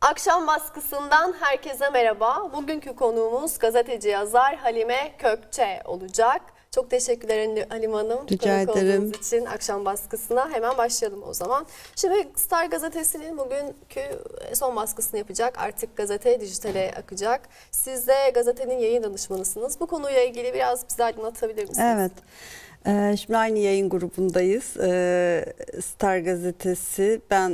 Akşam baskısından herkese merhaba. Bugünkü konuğumuz gazeteci yazar Halime Kökçe olacak. Çok teşekkürler Halim Hanım. Rica ederim. için akşam baskısına hemen başlayalım o zaman. Şimdi Star Gazetesi'nin bugünkü e, son baskısını yapacak. Artık gazete dijitale akacak. Siz de gazetenin yayın danışmanısınız. Bu konuyla ilgili biraz bize aydınlatabilir misiniz? Evet. Ee, şimdi aynı yayın grubundayız. Ee, Star Gazetesi, ben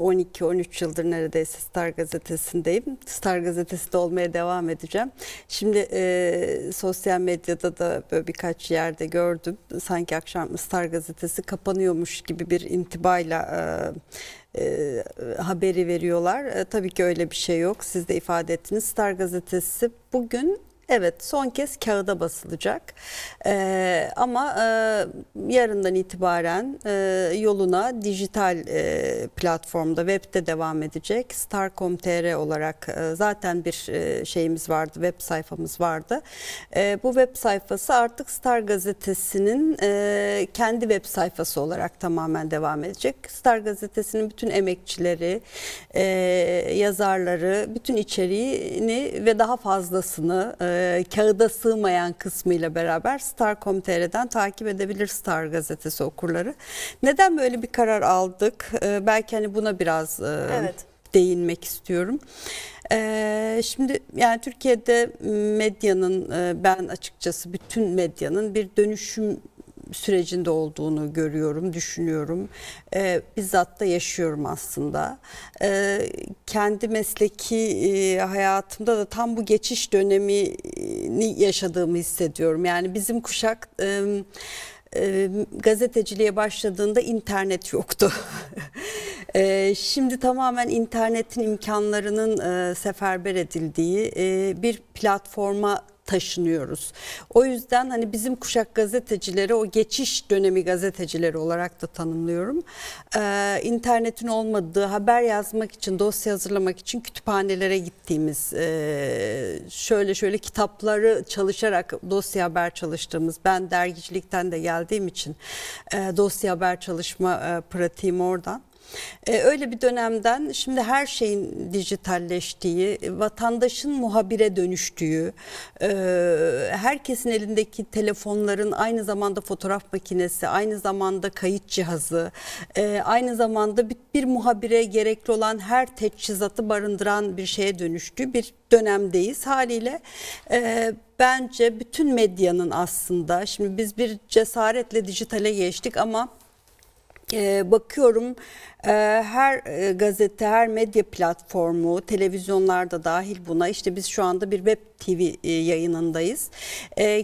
12-13 e, yıldır neredeyse Star Gazetesi'ndeyim. Star Gazetesi'de olmaya devam edeceğim. Şimdi e, sosyal medyada da böyle birkaç yerde gördüm. Sanki akşam Star Gazetesi kapanıyormuş gibi bir intibayla e, haberi veriyorlar. tabii ki öyle bir şey yok. Siz de ifade ettiniz. Star gazetesi bugün Evet son kez kağıda basılacak ee, ama e, yarından itibaren e, yoluna dijital e, platformda webde devam edecek. Star.com.tr olarak e, zaten bir e, şeyimiz vardı web sayfamız vardı. E, bu web sayfası artık Star gazetesinin e, kendi web sayfası olarak tamamen devam edecek. Star gazetesinin bütün emekçileri, e, yazarları, bütün içeriğini ve daha fazlasını... E, ee, kağıda sığmayan kısmıyla beraber Star.com.tr'den takip edebilir Star gazetesi okurları. Neden böyle bir karar aldık? E, belki hani buna biraz e, evet. değinmek istiyorum. Ee, şimdi yani Türkiye'de medyanın e, ben açıkçası bütün medyanın bir dönüşüm sürecinde olduğunu görüyorum, düşünüyorum. E, bizzat da yaşıyorum aslında. E, kendi mesleki e, hayatımda da tam bu geçiş dönemini yaşadığımı hissediyorum. Yani bizim kuşak... E, e gazeteciliğe başladığında internet yoktu. E, şimdi tamamen internetin imkanlarının e, seferber edildiği bir platforma taşınıyoruz. O yüzden hani bizim kuşak gazetecileri o geçiş dönemi gazetecileri olarak da tanımlıyorum. Ee, internetin olmadığı haber yazmak için dosya hazırlamak için kütüphanelere gittiğimiz e, şöyle şöyle kitapları çalışarak dosya haber çalıştığımız ben dergicilikten de geldiğim için e, dosya haber çalışma e, pratiğim oradan. Ee, öyle bir dönemden şimdi her şeyin dijitalleştiği, e, vatandaşın muhabire dönüştüğü, e, herkesin elindeki telefonların aynı zamanda fotoğraf makinesi, aynı zamanda kayıt cihazı, e, aynı zamanda bir, bir muhabire gerekli olan her teçhizatı barındıran bir şeye dönüştüğü bir dönemdeyiz haliyle. E, bence bütün medyanın aslında şimdi biz bir cesaretle dijitale geçtik ama ee, bakıyorum e, her e, gazete, her medya platformu, televizyonlarda dahil buna işte biz şu anda bir web TV e, yayınındayız.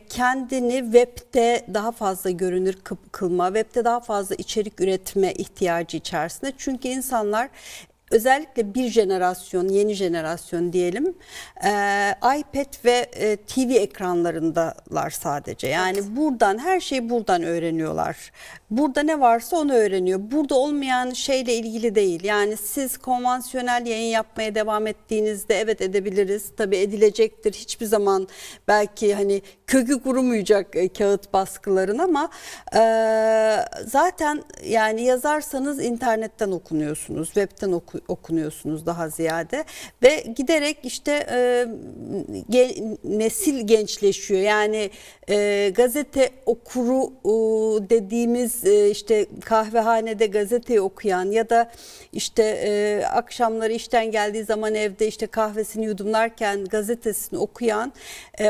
Kendini webde daha fazla görünür kılma, webde daha fazla içerik üretme ihtiyacı içerisinde. Çünkü insanlar özellikle bir jenerasyon, yeni jenerasyon diyelim e, iPad ve e, TV ekranlarındalar sadece. Yani evet. buradan her şeyi buradan öğreniyorlar. Burada ne varsa onu öğreniyor. Burada olmayan şeyle ilgili değil. Yani siz konvansiyonel yayın yapmaya devam ettiğinizde evet edebiliriz. Tabii edilecektir. Hiçbir zaman belki hani kökü kurumayacak e, kağıt baskıların ama e, zaten yani yazarsanız internetten okunuyorsunuz, webten oku, okunuyorsunuz daha ziyade ve giderek işte e, gen, nesil gençleşiyor. Yani gazete okuru dediğimiz işte kahvehanede gazeteyi okuyan ya da işte akşamları işten geldiği zaman evde işte kahvesini yudumlarken gazetesini okuyan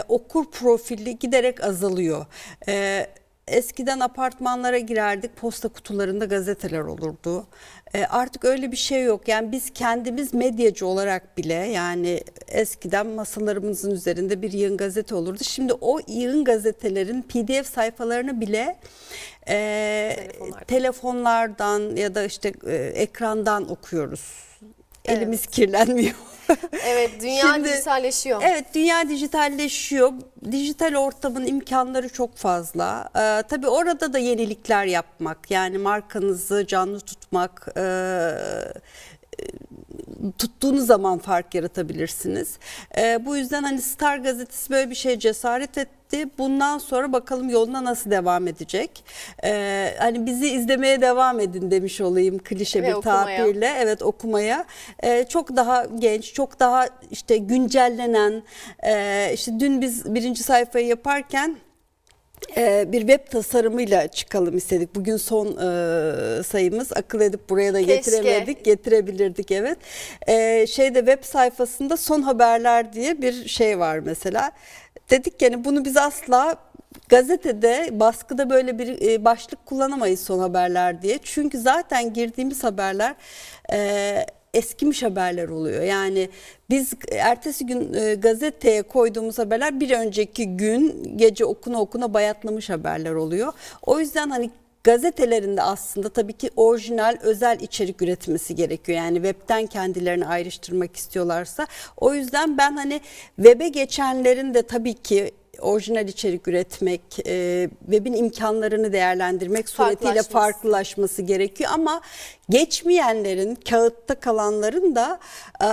okur profilli giderek azalıyor. Evet. Eskiden apartmanlara girerdik, posta kutularında gazeteler olurdu. E, artık öyle bir şey yok. Yani biz kendimiz medyacı olarak bile yani eskiden masalarımızın üzerinde bir yığın gazete olurdu. Şimdi o yığın gazetelerin PDF sayfalarını bile e, telefonlardan. telefonlardan ya da işte e, ekrandan okuyoruz Evet. Elimiz kirlenmiyor. evet dünya Şimdi, dijitalleşiyor. Evet dünya dijitalleşiyor. Dijital ortamın imkanları çok fazla. Ee, tabii orada da yenilikler yapmak yani markanızı canlı tutmak... E, tuttuğunuz zaman fark yaratabilirsiniz. E, bu yüzden hani Star gazetesi böyle bir şey cesaret etti Bundan sonra bakalım yoluna nasıl devam edecek. Ee, hani bizi izlemeye devam edin demiş olayım klişe Ve bir okumaya. Evet okumaya. Ee, çok daha genç, çok daha işte güncellenen. E, işte dün biz birinci sayfayı yaparken ee, bir web tasarımıyla çıkalım istedik. Bugün son e, sayımız. Akıl edip buraya da Keşke. getiremedik. Getirebilirdik evet. E, şeyde web sayfasında son haberler diye bir şey var mesela. Dedik yani bunu biz asla gazetede baskıda böyle bir e, başlık kullanamayız son haberler diye. Çünkü zaten girdiğimiz haberler e, eskimiş haberler oluyor. Yani biz ertesi gün e, gazeteye koyduğumuz haberler bir önceki gün gece okuna okuna bayatlamış haberler oluyor. O yüzden hani gazetelerinde aslında tabii ki orijinal özel içerik üretmesi gerekiyor. Yani webten kendilerini ayrıştırmak istiyorlarsa. O yüzden ben hani webe geçenlerin de tabii ki orijinal içerik üretmek, e, webin imkanlarını değerlendirmek suretiyle farklılaşması gerekiyor. Ama geçmeyenlerin, kağıtta kalanların da e,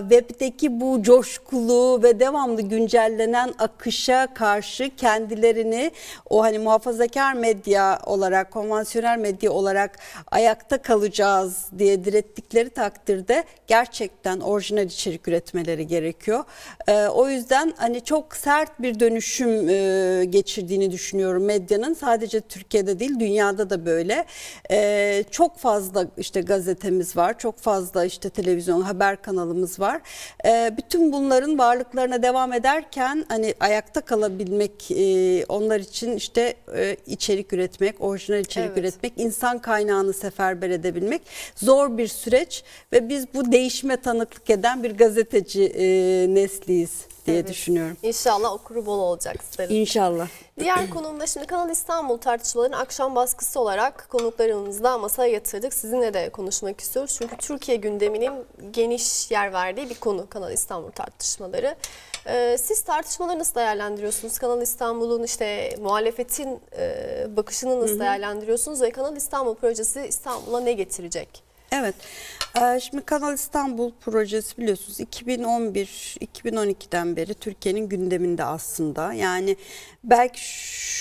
webdeki bu coşkulu ve devamlı güncellenen akışa karşı kendilerini o hani muhafazakar medya olarak, konvansiyonel medya olarak ayakta kalacağız diye direttikleri takdirde gerçekten orijinal içerik üretmeleri gerekiyor. E, o yüzden hani çok sert bir dönüş dönüşüm e, geçirdiğini düşünüyorum medyanın. Sadece Türkiye'de değil dünyada da böyle. E, çok fazla işte gazetemiz var, çok fazla işte televizyon, haber kanalımız var. E, bütün bunların varlıklarına devam ederken hani ayakta kalabilmek e, onlar için işte e, içerik üretmek, orijinal içerik evet. üretmek, insan kaynağını seferber edebilmek zor bir süreç ve biz bu değişme tanıklık eden bir gazeteci e, nesliyiz diye evet. düşünüyorum. İnşallah okuru bol olacak İnşallah. Diğer konumda şimdi Kanal İstanbul tartışmaların akşam baskısı olarak konuklarımızla masaya yatırdık. Sizinle de konuşmak istiyoruz. Çünkü Türkiye gündeminin geniş yer verdiği bir konu Kanal İstanbul tartışmaları. Ee, siz tartışmaları nasıl değerlendiriyorsunuz? Kanal İstanbul'un işte muhalefetin e, bakışını nasıl Hı -hı. değerlendiriyorsunuz? Ve Kanal İstanbul projesi İstanbul'a ne getirecek? Evet. Ee, şimdi Kanal İstanbul projesi biliyorsunuz 2011-2012'den beri Türkiye'nin gündeminde aslında. Yani belki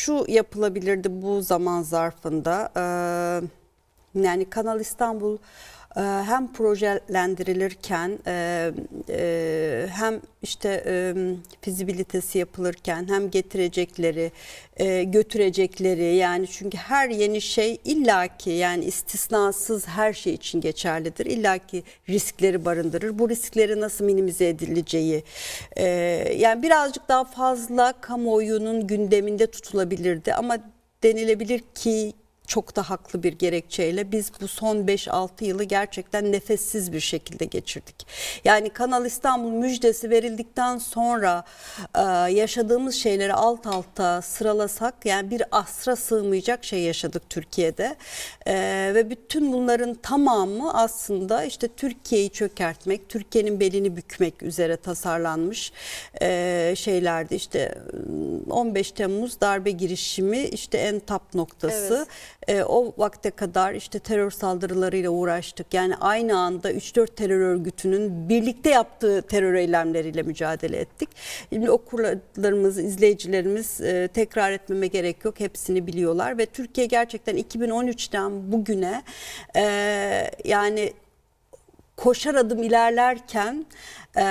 şu yapılabilirdi bu zaman zarfında. Ee, yani Kanal İstanbul ee, hem projelendirilirken e, e, hem işte e, fizibilitesi yapılırken hem getirecekleri götürecekleri yani çünkü her yeni şey illaki yani istisnasız her şey için geçerlidir. illaki riskleri barındırır. Bu riskleri nasıl minimize edileceği yani birazcık daha fazla kamuoyunun gündeminde tutulabilirdi ama denilebilir ki çok da haklı bir gerekçeyle biz bu son 5-6 yılı gerçekten nefessiz bir şekilde geçirdik. Yani Kanal İstanbul müjdesi verildikten sonra e, yaşadığımız şeyleri alt alta sıralasak yani bir asra sığmayacak şey yaşadık Türkiye'de. E, ve bütün bunların tamamı aslında işte Türkiye'yi çökertmek, Türkiye'nin belini bükmek üzere tasarlanmış e, şeylerdi. İşte 15 Temmuz darbe girişimi işte en tap noktası. Evet. E, o vakte kadar işte terör saldırılarıyla uğraştık. Yani aynı anda 3-4 terör örgütünün birlikte yaptığı terör eylemleriyle mücadele ettik. Şimdi okurlarımız, izleyicilerimiz e, tekrar etmeme gerek yok. Hepsini biliyorlar ve Türkiye gerçekten 2013'ten bugüne e, yani koşar adım ilerlerken e,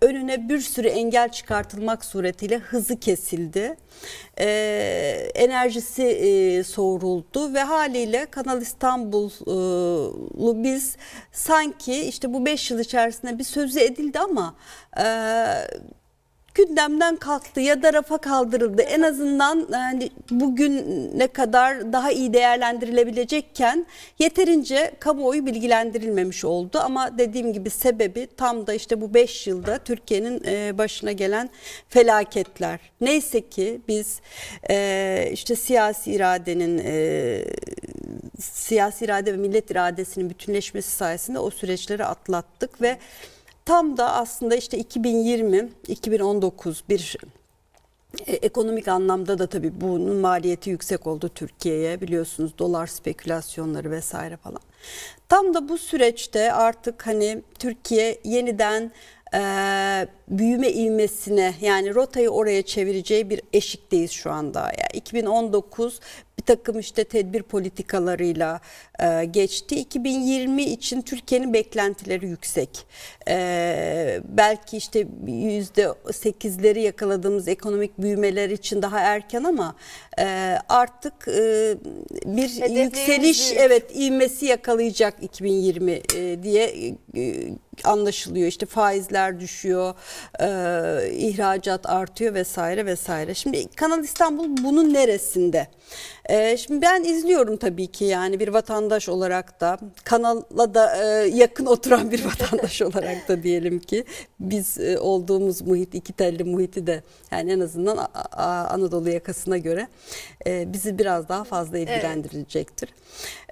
önüne bir sürü engel çıkartılmak suretiyle hızı kesildi. E, enerjisi e, soğuruldu ve haliyle Kanal İstanbul'u biz sanki işte bu 5 yıl içerisinde bir sözü edildi ama e, gündemden kalktı ya da rafa kaldırıldı. En azından yani bugün ne kadar daha iyi değerlendirilebilecekken yeterince kamuoyu bilgilendirilmemiş oldu. Ama dediğim gibi sebebi tam da işte bu 5 yılda Türkiye'nin e, başına gelen felaketler. Neyse ki biz e, işte siyasi iradenin e, siyasi irade ve millet iradesinin bütünleşmesi sayesinde o süreçleri atlattık ve tam da aslında işte 2020-2019 bir e, ekonomik anlamda da tabii bunun maliyeti yüksek oldu Türkiye'ye biliyorsunuz dolar spekülasyonları vesaire falan. Tam da bu süreçte artık hani Türkiye yeniden e, büyüme ivmesine yani rotayı oraya çevireceği bir eşikteyiz şu anda. Yani 2019 bir takım işte tedbir politikalarıyla e, geçti. 2020 için Türkiye'nin beklentileri yüksek. E, belki işte %8'leri yakaladığımız ekonomik büyümeler için daha erken ama e, artık e, bir Hedeflerimiz yükseliş büyük. evet ivmesi yakalayacak 2020 e, diye e, anlaşılıyor. İşte faizler düşüyor, e, ihracat artıyor vesaire vesaire. Şimdi Kanal İstanbul bunun neresinde? E, şimdi ben izliyorum tabii ki yani bir vatandaş olarak da kanala da e, yakın oturan bir vatandaş olarak da diyelim ki biz e, olduğumuz muhit iki telli muhiti de yani en azından a, a, Anadolu yakasına göre e, bizi biraz daha fazla ilgilendirilecektir. Evet.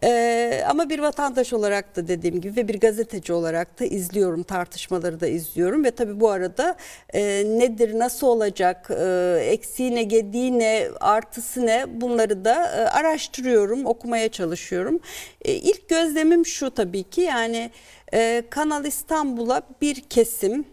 E, ama bir vatandaş olarak da dediğim gibi ve bir gazeteci olarak da izliyorum tartışmaları da izliyorum ve tabii bu arada e, nedir nasıl olacak e, eksiği ne gediği ne artısı ne bunları da e, araştırıyorum okumaya çalışıyorum. E, ilk gözlemim şu tabii ki yani e, Kanal İstanbul'a bir kesim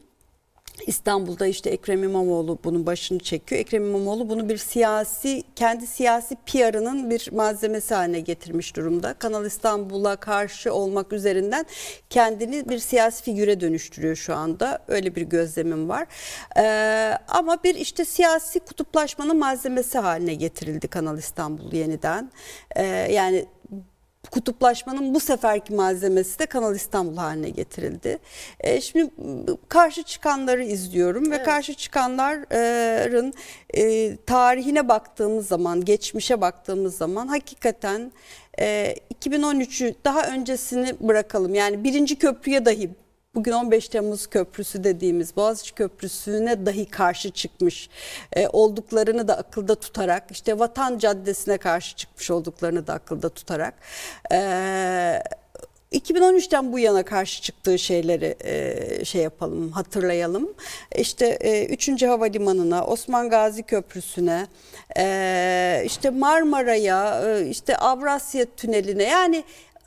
İstanbul'da işte Ekrem İmamoğlu bunun başını çekiyor. Ekrem İmamoğlu bunu bir siyasi, kendi siyasi PR'ının bir malzemesi haline getirmiş durumda. Kanal İstanbul'a karşı olmak üzerinden kendini bir siyasi figüre dönüştürüyor şu anda. Öyle bir gözlemim var. Ee, ama bir işte siyasi kutuplaşmanın malzemesi haline getirildi Kanal İstanbul yeniden. Ee, yani kutuplaşmanın bu seferki malzemesi de Kanal İstanbul haline getirildi. E, şimdi karşı çıkanları izliyorum ve karşı çıkanların e, tarihine baktığımız zaman, geçmişe baktığımız zaman hakikaten e, 2013'ü daha öncesini bırakalım. Yani birinci köprüye dahi bugün 15 Temmuz Köprüsü dediğimiz Boğaziçi Köprüsü'ne dahi karşı çıkmış e, olduklarını da akılda tutarak işte Vatan Caddesi'ne karşı çıkmış olduklarını da akılda tutarak e, 2013'ten bu yana karşı çıktığı şeyleri e, şey yapalım, hatırlayalım. İşte e, 3. Havalimanı'na, Osman Gazi Köprüsü'ne, e, işte Marmara'ya, e, işte Avrasya Tüneli'ne yani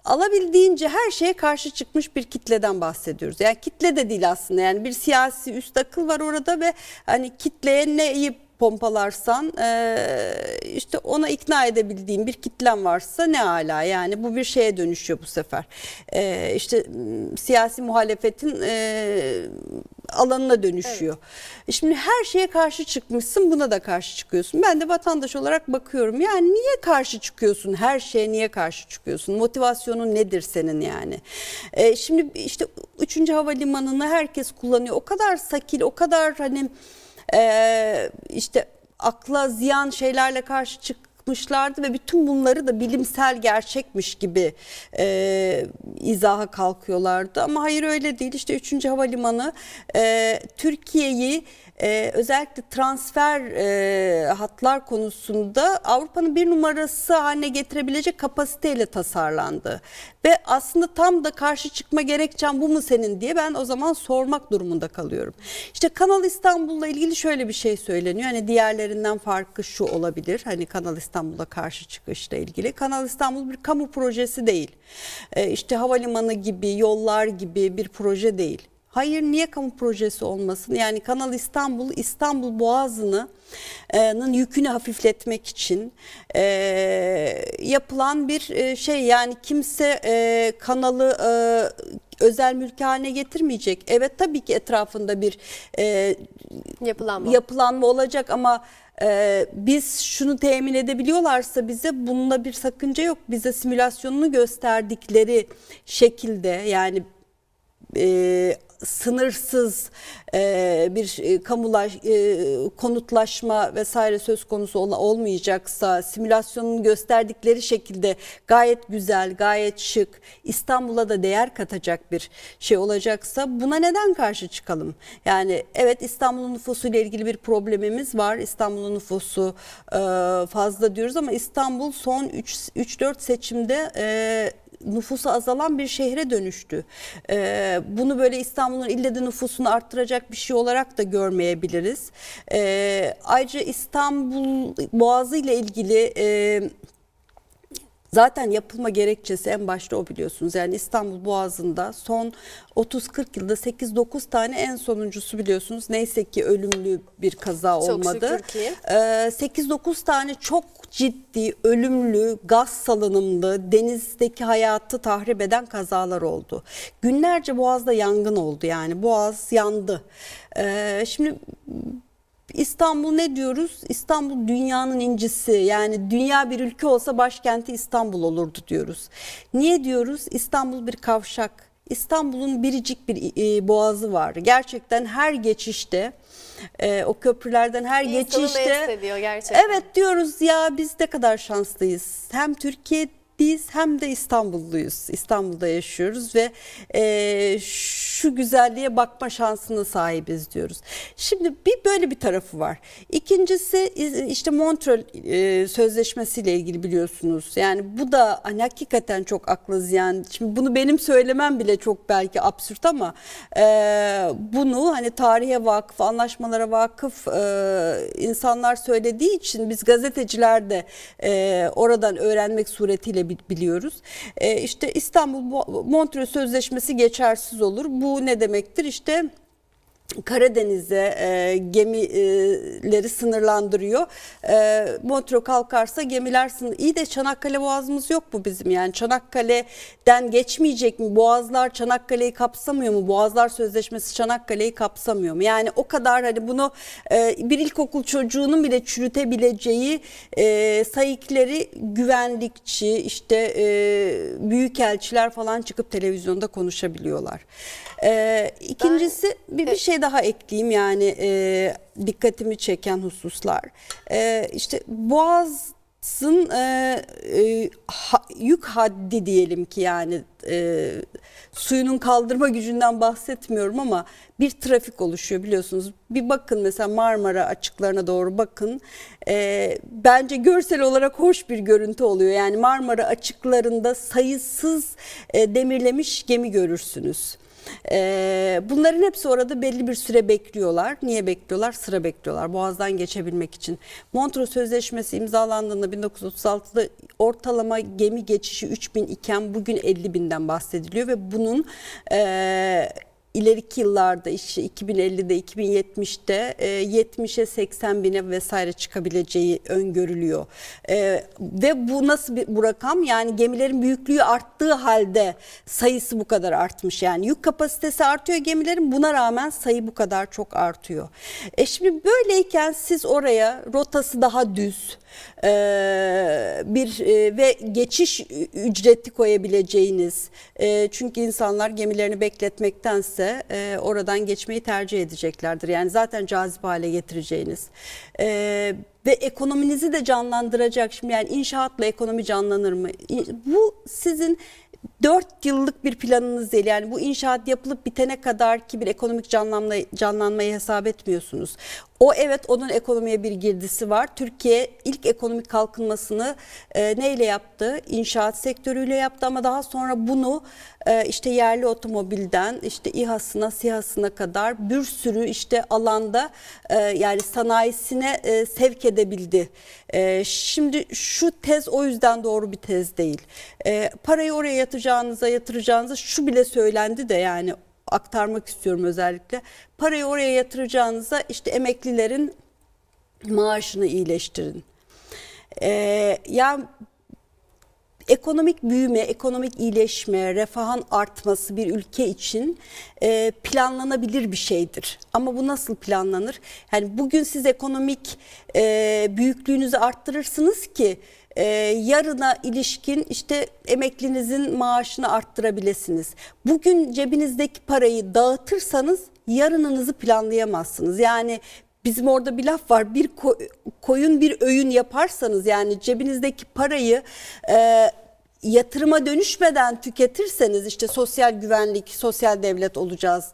alabildiğince her şeye karşı çıkmış bir kitleden bahsediyoruz. Yani kitle de değil aslında yani bir siyasi üst akıl var orada ve hani kitleye neyi pompalarsan e, işte ona ikna edebildiğin bir kitlem varsa ne hala? yani bu bir şeye dönüşüyor bu sefer. E, işte siyasi muhalefetin e, alanına dönüşüyor. Evet. Şimdi her şeye karşı çıkmışsın buna da karşı çıkıyorsun. Ben de vatandaş olarak bakıyorum yani niye karşı çıkıyorsun her şeye niye karşı çıkıyorsun motivasyonun nedir senin yani. E, şimdi işte 3. Havalimanı'nı herkes kullanıyor o kadar sakil o kadar hani e, işte akla ziyan şeylerle karşı çıkmışlardı ve bütün bunları da bilimsel gerçekmiş gibi e, izaha kalkıyorlardı. Ama hayır öyle değil. işte 3. Havalimanı e, Türkiye'yi e, özellikle transfer e, hatlar konusunda Avrupa'nın bir numarası haline getirebilecek kapasiteyle tasarlandı. Ve aslında tam da karşı çıkma gerekçen bu mu senin diye ben o zaman sormak durumunda kalıyorum. İşte Kanal İstanbul'la ilgili şöyle bir şey söyleniyor. Hani diğerlerinden farkı şu olabilir. Hani Kanal İstanbul'a karşı çıkışla ilgili. Kanal İstanbul bir kamu projesi değil. E, işte havalimanı gibi, yollar gibi bir proje değil. Hayır niye kamu projesi olmasın? Yani Kanal İstanbul, İstanbul Boğazı'nın yükünü hafifletmek için e, yapılan bir e, şey. Yani kimse e, kanalı e, özel mülk haline getirmeyecek. Evet tabii ki etrafında bir e, yapılanma. yapılanma olacak ama e, biz şunu temin edebiliyorlarsa bize bununla bir sakınca yok. Bize simülasyonunu gösterdikleri şekilde yani e, sınırsız e, bir e, kamulaş, e, konutlaşma vesaire söz konusu ol, olmayacaksa simülasyonun gösterdikleri şekilde gayet güzel, gayet şık, İstanbul'a da değer katacak bir şey olacaksa buna neden karşı çıkalım? Yani evet İstanbul'un nüfusu ile ilgili bir problemimiz var. İstanbul'un nüfusu e, fazla diyoruz ama İstanbul son 3-4 seçimde e, nüfusu azalan bir şehre dönüştü. E, bunu böyle İstanbul'un ille de nüfusunu arttıracak bir şey olarak da görmeyebiliriz. E, ayrıca İstanbul Boğazı ile ilgili e, Zaten yapılma gerekçesi en başta o biliyorsunuz. Yani İstanbul Boğazı'nda son 30-40 yılda 8-9 tane en sonuncusu biliyorsunuz. Neyse ki ölümlü bir kaza çok olmadı. Ee, 8-9 tane çok ciddi ölümlü, gaz salınımlı, denizdeki hayatı tahrip eden kazalar oldu. Günlerce Boğaz'da yangın oldu yani. Boğaz yandı. Ee, şimdi İstanbul ne diyoruz? İstanbul dünyanın incisi. Yani dünya bir ülke olsa başkenti İstanbul olurdu diyoruz. Niye diyoruz? İstanbul bir kavşak. İstanbul'un biricik bir e, boğazı var. Gerçekten her geçişte e, o köprülerden her İnsanı geçişte. Evet diyoruz ya biz ne kadar şanslıyız. Hem Türkiye biz hem de İstanbulluyuz. İstanbul'da yaşıyoruz ve e, şu güzelliğe bakma şansına sahibiz diyoruz. Şimdi bir böyle bir tarafı var. İkincisi işte Montreal e, ile ilgili biliyorsunuz. Yani bu da hani hakikaten çok akla ziyan. Şimdi bunu benim söylemem bile çok belki absürt ama e, bunu hani tarihe vakıf, anlaşmalara vakıf e, insanlar söylediği için biz gazeteciler de e, oradan öğrenmek suretiyle biliyoruz. E, işte İstanbul Montre Sözleşmesi geçersiz olur. Bu ne demektir? İşte Karadeniz'e e, gemileri sınırlandırıyor. E, Montreux kalkarsa gemiler sınır. İyi de Çanakkale boğazımız yok mu bizim yani? Çanakkale'den geçmeyecek mi? Boğazlar Çanakkale'yi kapsamıyor mu? Boğazlar Sözleşmesi Çanakkale'yi kapsamıyor mu? Yani o kadar hani bunu e, bir ilkokul çocuğunun bile çürütebileceği e, sayıkları güvenlikçi işte e, büyükelçiler falan çıkıp televizyonda konuşabiliyorlar. E, ikincisi ben, bir, bir e, şey daha ekleyeyim yani e, dikkatimi çeken hususlar. E, işte Boğaz Sın e, e, ha, yük haddi diyelim ki yani e, suyunun kaldırma gücünden bahsetmiyorum ama bir trafik oluşuyor biliyorsunuz. Bir bakın mesela Marmara açıklarına doğru bakın. E, bence görsel olarak hoş bir görüntü oluyor. Yani Marmara açıklarında sayısız e, demirlemiş gemi görürsünüz. Ee, bunların hepsi orada belli bir süre bekliyorlar. Niye bekliyorlar? Sıra bekliyorlar. Boğaz'dan geçebilmek için. Montreux Sözleşmesi imzalandığında 1936'da ortalama gemi geçişi 3000 iken bugün 50 binden bahsediliyor ve bunun ee, ileriki yıllarda işte 2050'de 2070'de 70'e 80 bine vesaire çıkabileceği öngörülüyor. E, ve bu nasıl bir bu rakam yani gemilerin büyüklüğü arttığı halde sayısı bu kadar artmış yani yük kapasitesi artıyor gemilerin buna rağmen sayı bu kadar çok artıyor. E şimdi böyleyken siz oraya rotası daha düz e, bir e, ve geçiş ücreti koyabileceğiniz çünkü insanlar gemilerini bekletmektense de e, oradan geçmeyi tercih edeceklerdir. Yani zaten cazip hale getireceğiniz. E, ve ekonominizi de canlandıracak. Şimdi yani inşaatla ekonomi canlanır mı? Bu sizin 4 yıllık bir planınız değil. Yani bu inşaat yapılıp bitene kadar ki bir ekonomik canlanma, canlanmayı hesap etmiyorsunuz. O evet onun ekonomiye bir girdisi var. Türkiye ilk ekonomik kalkınmasını e, neyle yaptı? İnşaat sektörüyle yaptı ama daha sonra bunu e, işte yerli otomobilden işte İHA'sına, SİHA'sına kadar bir sürü işte alanda e, yani sanayisine e, sevk edebildi. E, şimdi şu tez o yüzden doğru bir tez değil. E, parayı oraya yatacağınıza yatıracağınıza şu bile söylendi de yani aktarmak istiyorum özellikle. Parayı oraya yatıracağınıza işte emeklilerin maaşını iyileştirin. Ee, yani ekonomik büyüme, ekonomik iyileşme, refahın artması bir ülke için e, planlanabilir bir şeydir. Ama bu nasıl planlanır? Yani bugün siz ekonomik e, büyüklüğünüzü arttırırsınız ki e, yarına ilişkin işte emeklinizin maaşını arttırabilirsiniz. Bugün cebinizdeki parayı dağıtırsanız yarınınızı planlayamazsınız. Yani bizim orada bir laf var bir koyun bir öğün yaparsanız yani cebinizdeki parayı e, yatırıma dönüşmeden tüketirseniz işte sosyal güvenlik, sosyal devlet olacağız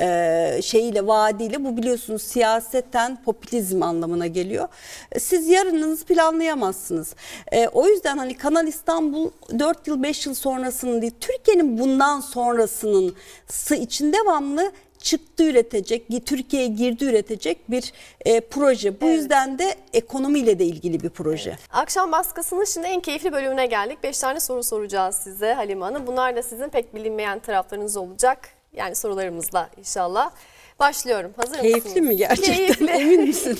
e, şeyiyle vaadiyle bu biliyorsunuz siyasetten popülizm anlamına geliyor. E, siz yarınınızı planlayamazsınız. E, o yüzden hani Kanal İstanbul 4 yıl 5 yıl sonrasının değil Türkiye'nin bundan sonrasının için devamlı çıktı üretecek, Türkiye'ye girdi üretecek bir e, proje. Bu evet. yüzden de ekonomiyle de ilgili bir proje. Evet. Akşam baskısının şimdi en keyifli bölümüne geldik. Beş tane soru soracağız size Halime Hanım. Bunlar da sizin pek bilinmeyen taraflarınız olacak. Yani sorularımızla inşallah. Başlıyorum. Hazır mısınız? Keyifli mi gerçekten? Keyifli. Emin misiniz?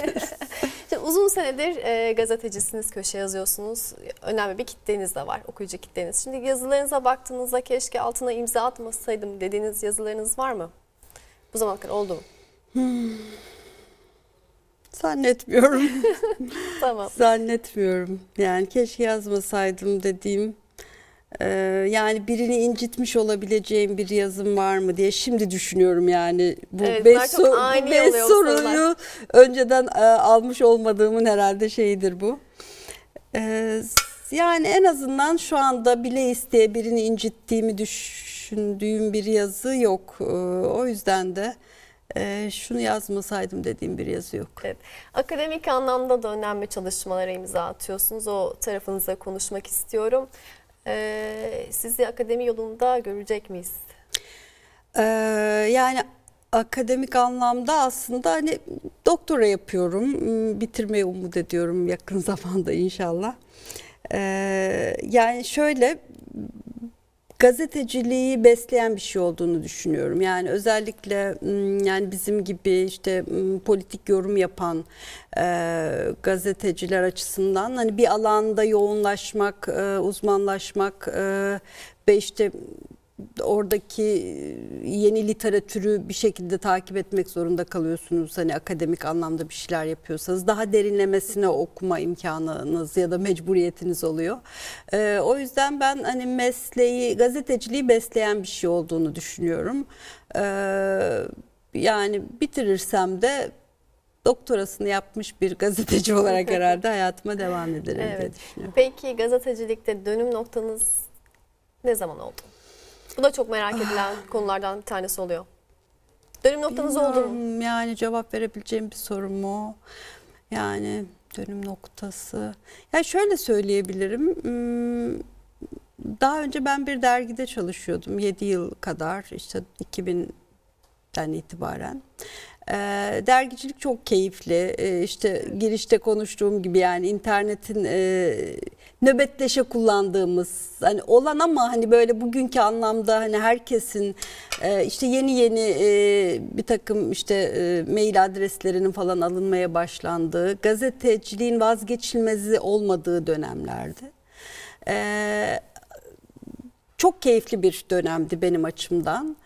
uzun senedir e, gazetecisiniz, köşe yazıyorsunuz. Önemli bir kitleniz de var, okuyucu kitleniz. Şimdi yazılarınıza baktığınızda keşke altına imza atmasaydım dediğiniz yazılarınız var mı? Bu zamana kadar oldu mu? Hmm. Zannetmiyorum. tamam. Zannetmiyorum. Yani keşke yazmasaydım dediğim e, yani birini incitmiş olabileceğim bir yazım var mı diye şimdi düşünüyorum yani bu evet, beş, so bu beş soruyu sana. önceden e, almış olmadığımın herhalde şeyidir bu. E, yani en azından şu anda bile isteye birini incittiğimi düşün düşündüğüm bir yazı yok. Ee, o yüzden de e, şunu yazmasaydım dediğim bir yazı yok. Evet. Akademik anlamda da önemli çalışmalara imza atıyorsunuz. O tarafınıza konuşmak istiyorum. Ee, sizi akademi yolunda görecek miyiz? Ee, yani akademik anlamda aslında hani doktora yapıyorum. Hmm, bitirmeyi umut ediyorum yakın zamanda inşallah. yani şöyle gazeteciliği besleyen bir şey olduğunu düşünüyorum. Yani özellikle yani bizim gibi işte politik yorum yapan e, gazeteciler açısından hani bir alanda yoğunlaşmak, e, uzmanlaşmak e, ve işte oradaki e, yeni literatürü bir şekilde takip etmek zorunda kalıyorsunuz. Hani akademik anlamda bir şeyler yapıyorsanız daha derinlemesine okuma imkanınız ya da mecburiyetiniz oluyor. Ee, o yüzden ben hani mesleği, gazeteciliği besleyen bir şey olduğunu düşünüyorum. Ee, yani bitirirsem de doktorasını yapmış bir gazeteci olarak herhalde hayatıma devam ederim evet. diye düşünüyorum. Peki gazetecilikte dönüm noktanız ne zaman oldu? Bu da çok merak edilen ah. konulardan bir tanesi oluyor. Dönüm noktanız oldu mu? Yani cevap verebileceğim bir soru mu? Yani dönüm noktası. Ya yani şöyle söyleyebilirim. Daha önce ben bir dergide çalışıyordum 7 yıl kadar işte 2000'den itibaren. E, dergicilik çok keyifli. E, işte girişte konuştuğum gibi yani internetin e, nöbetleşe kullandığımız hani olan ama hani böyle bugünkü anlamda hani herkesin e, işte yeni yeni e, bir takım işte mail adreslerinin falan alınmaya başlandığı, gazeteciliğin vazgeçilmezi olmadığı dönemlerde. Ee, çok keyifli bir dönemdi benim açımdan.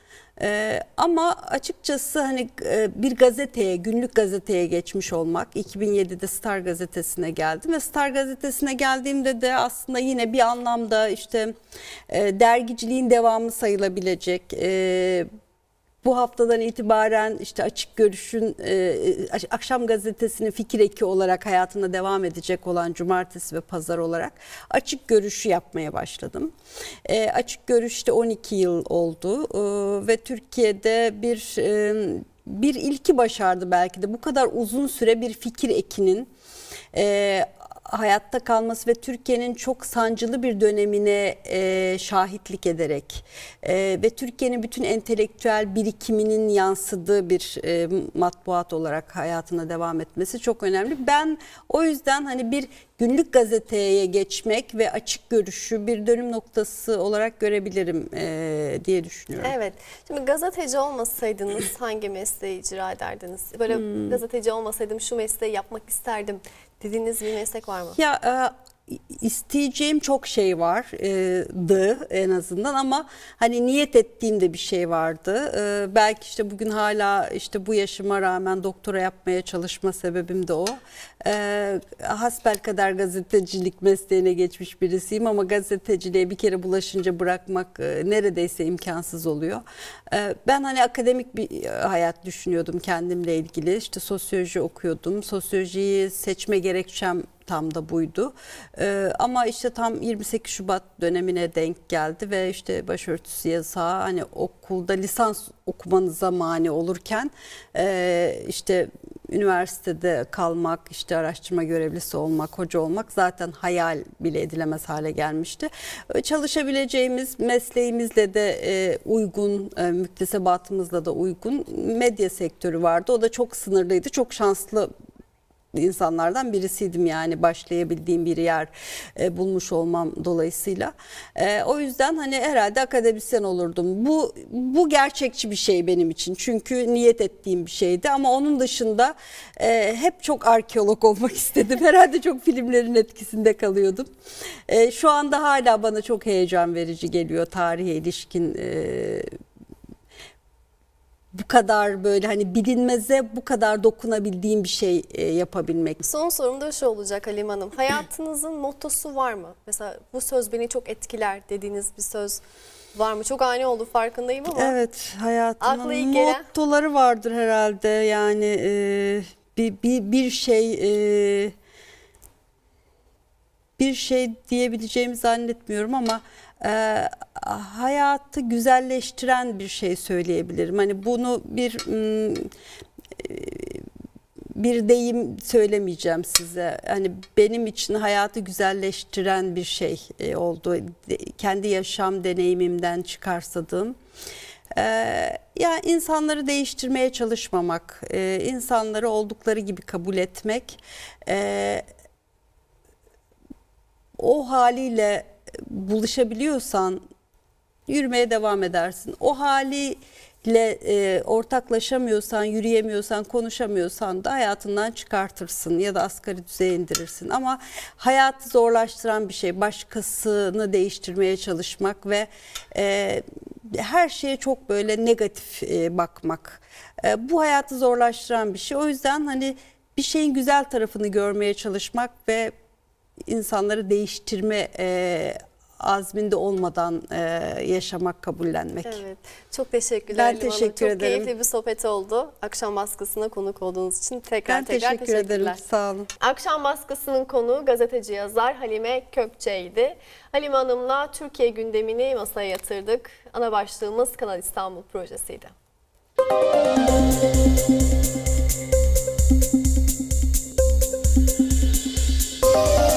Ee, ama açıkçası hani e, bir gazeteye, günlük gazeteye geçmiş olmak 2007'de Star gazetesine geldim ve Star gazetesine geldiğimde de aslında yine bir anlamda işte e, dergiciliğin devamı sayılabilecek e, bu haftadan itibaren işte açık görüşün e, e akşam gazetesinin fikir eki olarak hayatına devam edecek olan cumartesi ve pazar olarak açık görüşü yapmaya başladım. E, açık görüşte 12 yıl oldu e, ve Türkiye'de bir e, bir ilki başardı belki de bu kadar uzun süre bir fikir ekinin e, hayatta kalması ve Türkiye'nin çok sancılı bir dönemine e, şahitlik ederek e, ve Türkiye'nin bütün entelektüel birikiminin yansıdığı bir e, matbuat olarak hayatına devam etmesi çok önemli. Ben o yüzden hani bir günlük gazeteye geçmek ve açık görüşü bir dönüm noktası olarak görebilirim e, diye düşünüyorum. Evet. Şimdi gazeteci olmasaydınız hangi mesleği icra ederdiniz? Böyle hmm. gazeteci olmasaydım şu mesleği yapmak isterdim Dediğiniz bir meslek var mı? Ya e, isteyeceğim çok şey vardı e, en azından ama hani niyet ettiğim de bir şey vardı. E, belki işte bugün hala işte bu yaşıma rağmen doktora yapmaya çalışma sebebim de o. E, hasbel kadar gazetecilik mesleğine geçmiş birisiyim ama gazeteciliğe bir kere bulaşınca bırakmak neredeyse imkansız oluyor. Ben hani akademik bir hayat düşünüyordum kendimle ilgili. İşte sosyoloji okuyordum. Sosyolojiyi seçme gerekçem tam da buydu. E, ama işte tam 28 Şubat dönemine denk geldi ve işte başörtüsü yasağı hani okulda lisans okumanıza mani olurken e, işte üniversitede kalmak, işte araştırma görevlisi olmak, hoca olmak zaten hayal bile edilemez hale gelmişti. Çalışabileceğimiz mesleğimizle de e, uygun, e, müktesebatımızla da uygun medya sektörü vardı. O da çok sınırlıydı. Çok şanslı insanlardan birisiydim yani başlayabildiğim bir yer e, bulmuş olmam dolayısıyla. E, o yüzden hani herhalde akademisyen olurdum. Bu bu gerçekçi bir şey benim için. Çünkü niyet ettiğim bir şeydi ama onun dışında e, hep çok arkeolog olmak istedim. Herhalde çok filmlerin etkisinde kalıyordum. E, şu anda hala bana çok heyecan verici geliyor tarihe ilişkin e, bu kadar böyle hani bilinmeze bu kadar dokunabildiğim bir şey e, yapabilmek. Son sorum da şu olacak Halim Hanım. Hayatınızın mottosu var mı? Mesela bu söz beni çok etkiler dediğiniz bir söz var mı? Çok ani oldu farkındayım ama. Evet hayatımın mottoları vardır herhalde. Yani e, bir, bir, bir şey... E, bir şey diyebileceğimi zannetmiyorum ama e, hayatı güzelleştiren bir şey söyleyebilirim. Hani bunu bir hmm, bir deyim söylemeyeceğim size. Hani benim için hayatı güzelleştiren bir şey e, oldu. Kendi yaşam deneyimimden çıkarsadığım. Ee, ya yani insanları değiştirmeye çalışmamak, e, insanları oldukları gibi kabul etmek, e, o haliyle buluşabiliyorsan yürümeye devam edersin. O haliyle e, ortaklaşamıyorsan, yürüyemiyorsan, konuşamıyorsan da hayatından çıkartırsın ya da asgari düzeye indirirsin. Ama hayatı zorlaştıran bir şey başkasını değiştirmeye çalışmak ve e, her şeye çok böyle negatif e, bakmak. E, bu hayatı zorlaştıran bir şey. O yüzden hani bir şeyin güzel tarafını görmeye çalışmak ve insanları değiştirme e, azminde olmadan e, yaşamak, kabullenmek. Evet. Çok teşekkürler. Ben teşekkür Hanım. ederim. Çok keyifli bir sohbet oldu. Akşam baskısına konuk olduğunuz için tekrar ben tekrar teşekkür ederim. Sağ olun. Akşam baskısının konuğu gazeteci yazar Halime Kökçe'ydi. Halime Hanım'la Türkiye gündemini masaya yatırdık. Ana başlığımız Kanal İstanbul projesiydi. Müzik